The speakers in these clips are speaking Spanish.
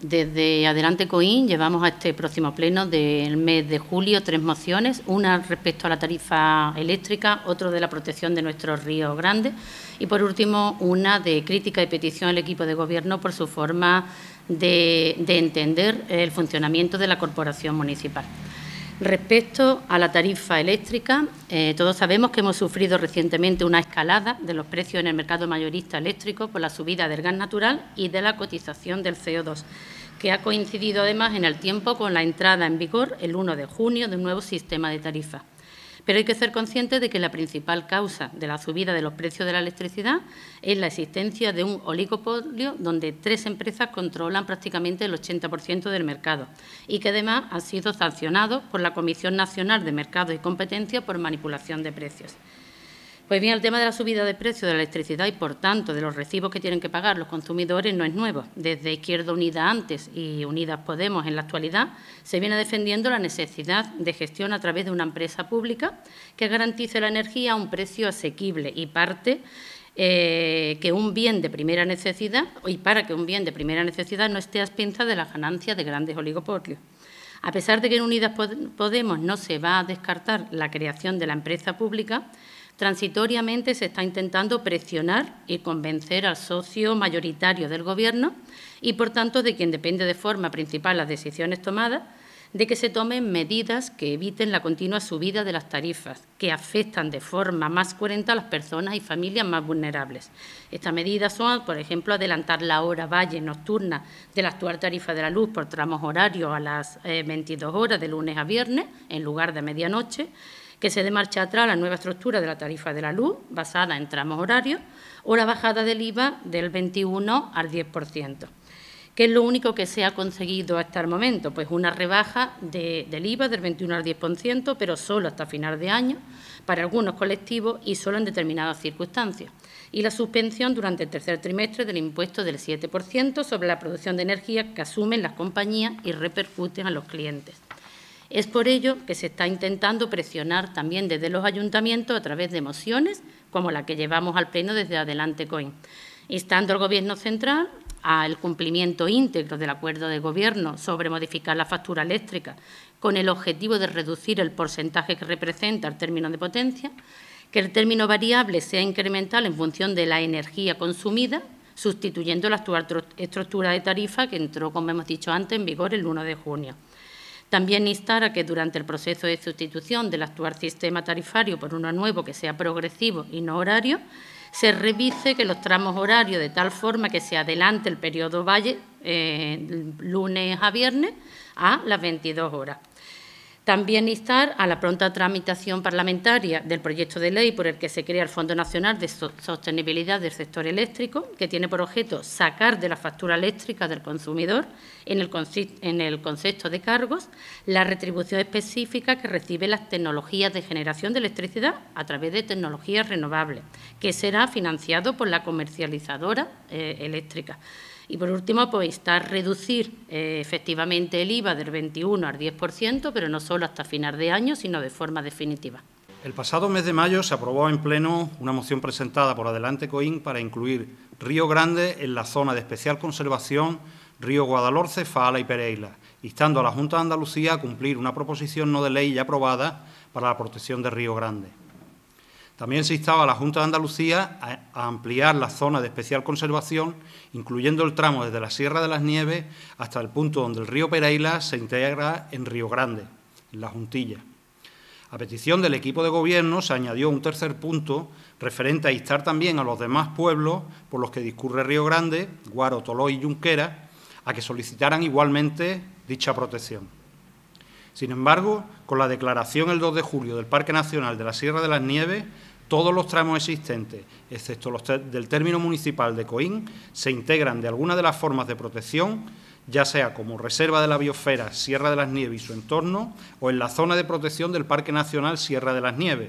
Desde Adelante Coín llevamos a este próximo pleno del mes de julio tres mociones, una respecto a la tarifa eléctrica, otra de la protección de nuestro Río Grande y, por último, una de crítica y petición al equipo de Gobierno por su forma de entender el funcionamiento de la corporación municipal. Respecto a la tarifa eléctrica, eh, todos sabemos que hemos sufrido recientemente una escalada de los precios en el mercado mayorista eléctrico por la subida del gas natural y de la cotización del CO2, que ha coincidido además en el tiempo con la entrada en vigor el 1 de junio de un nuevo sistema de tarifa pero hay que ser conscientes de que la principal causa de la subida de los precios de la electricidad es la existencia de un oligopolio donde tres empresas controlan prácticamente el 80% del mercado y que además ha sido sancionado por la Comisión Nacional de Mercados y Competencia por manipulación de precios. Pues bien, el tema de la subida de precio de la electricidad y, por tanto, de los recibos que tienen que pagar los consumidores no es nuevo. Desde Izquierda Unida antes y Unidas Podemos en la actualidad se viene defendiendo la necesidad de gestión a través de una empresa pública que garantice la energía a un precio asequible y parte eh, que un bien de primera necesidad y para que un bien de primera necesidad no esté a de las ganancias de grandes oligopolios. A pesar de que en Unidas Podemos no se va a descartar la creación de la empresa pública, Transitoriamente se está intentando presionar y convencer al socio mayoritario del Gobierno y, por tanto, de quien depende de forma principal las decisiones tomadas, de que se tomen medidas que eviten la continua subida de las tarifas, que afectan de forma más coherente a las personas y familias más vulnerables. Estas medidas son, por ejemplo, adelantar la hora valle nocturna de la actual tarifa de la luz por tramos horarios a las 22 eh, horas de lunes a viernes en lugar de medianoche, que se dé marcha atrás la nueva estructura de la tarifa de la luz, basada en tramos horarios, o la bajada del IVA del 21 al 10%. ¿Qué es lo único que se ha conseguido hasta el momento? Pues una rebaja del IVA del 21 al 10%, pero solo hasta final de año, para algunos colectivos y solo en determinadas circunstancias. Y la suspensión durante el tercer trimestre del impuesto del 7% sobre la producción de energía que asumen las compañías y repercuten a los clientes. Es por ello que se está intentando presionar también desde los ayuntamientos a través de mociones, como la que llevamos al Pleno desde Adelante Coin, instando al Gobierno central al cumplimiento íntegro del acuerdo de Gobierno sobre modificar la factura eléctrica con el objetivo de reducir el porcentaje que representa el término de potencia, que el término variable sea incremental en función de la energía consumida, sustituyendo la actual estructura de tarifa que entró, como hemos dicho antes, en vigor el 1 de junio. También instar a que durante el proceso de sustitución del actual sistema tarifario por uno nuevo que sea progresivo y no horario, se revise que los tramos horarios de tal forma que se adelante el periodo valle eh, lunes a viernes a las 22 horas. También instar a la pronta tramitación parlamentaria del proyecto de ley por el que se crea el Fondo Nacional de Sostenibilidad del Sector Eléctrico, que tiene por objeto sacar de la factura eléctrica del consumidor, en el, concepto de cargos, la retribución específica que reciben las tecnologías de generación de electricidad a través de tecnologías renovables, que será financiado por la comercializadora eh, eléctrica. Y por último, pues instar reducir eh, efectivamente el IVA del 21 al 10%, pero no solo hasta final de año, sino de forma definitiva. El pasado mes de mayo se aprobó en pleno una moción presentada por Adelante Coín para incluir Río Grande en la zona de especial conservación Río Guadalhorce, Faala y Pereira, instando a la Junta de Andalucía a cumplir una proposición no de ley ya aprobada para la protección de Río Grande. También se instaba a la Junta de Andalucía a, ampliar la zona de especial conservación, incluyendo el tramo desde la Sierra de las Nieves hasta el punto donde el río Pereira se integra en Río Grande, en la Juntilla. A petición del equipo de gobierno se añadió un tercer punto referente a instar también a los demás pueblos por los que discurre Río Grande, Guaro, Toló y Junquera, a que solicitaran igualmente dicha protección. Sin embargo, con la declaración el 2 de julio del Parque Nacional de la Sierra de las Nieves, todos los tramos existentes, excepto los del término municipal de Coín, se integran de alguna de las formas de protección, ya sea como reserva de la biosfera Sierra de las Nieves y su entorno, o en la zona de protección del Parque Nacional Sierra de las Nieves.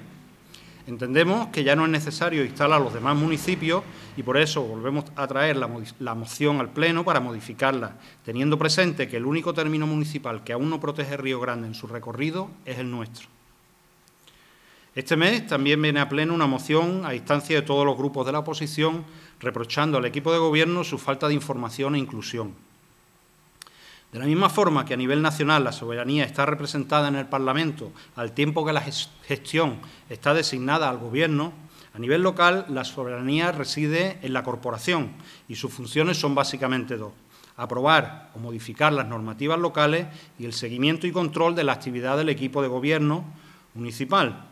Entendemos que ya no es necesario instalar los demás municipios y por eso volvemos a traer la, moción al Pleno para modificarla, teniendo presente que el único término municipal que aún no protege Río Grande en su recorrido es el nuestro. Este mes también viene a pleno una moción a instancia de todos los grupos de la oposición reprochando al equipo de gobierno su falta de información e inclusión. De la misma forma que a nivel nacional la soberanía está representada en el Parlamento al tiempo que la gestión está designada al Gobierno, a nivel local la soberanía reside en la corporación y sus funciones son básicamente dos aprobar o modificar las normativas locales y el seguimiento y control de la actividad del equipo de gobierno municipal,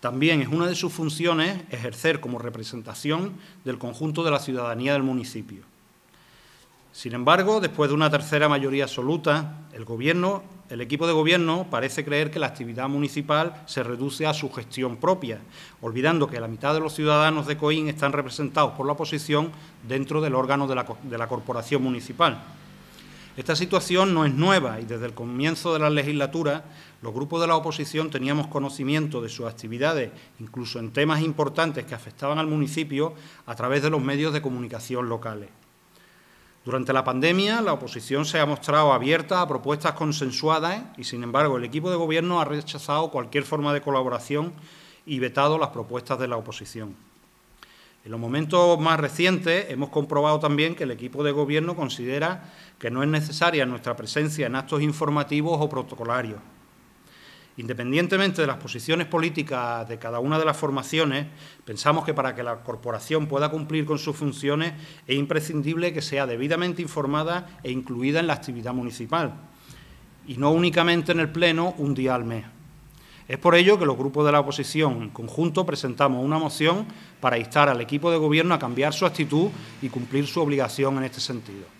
también es una de sus funciones ejercer como representación del conjunto de la ciudadanía del municipio. Sin embargo, después de una tercera mayoría absoluta, el, gobierno, el equipo de gobierno parece creer que la actividad municipal se reduce a su gestión propia, olvidando que la mitad de los ciudadanos de Coín están representados por la oposición dentro del órgano de la corporación municipal. Esta situación no es nueva y desde el comienzo de la legislatura los grupos de la oposición teníamos conocimiento de sus actividades, incluso en temas importantes que afectaban al municipio, a través de los medios de comunicación locales. Durante la pandemia, la oposición se ha mostrado abierta a propuestas consensuadas y, sin embargo, el equipo de gobierno ha rechazado cualquier forma de colaboración y vetado las propuestas de la oposición. En los momentos más recientes hemos comprobado también que el equipo de gobierno considera que no es necesaria nuestra presencia en actos informativos o protocolarios. Independientemente de las posiciones políticas de cada una de las formaciones, pensamos que para que la corporación pueda cumplir con sus funciones es imprescindible que sea debidamente informada e incluida en la actividad municipal, y no únicamente en el Pleno un día al mes. Es por ello que los grupos de la oposición en conjunto presentamos una moción para instar al equipo de Gobierno a cambiar su actitud y cumplir su obligación en este sentido.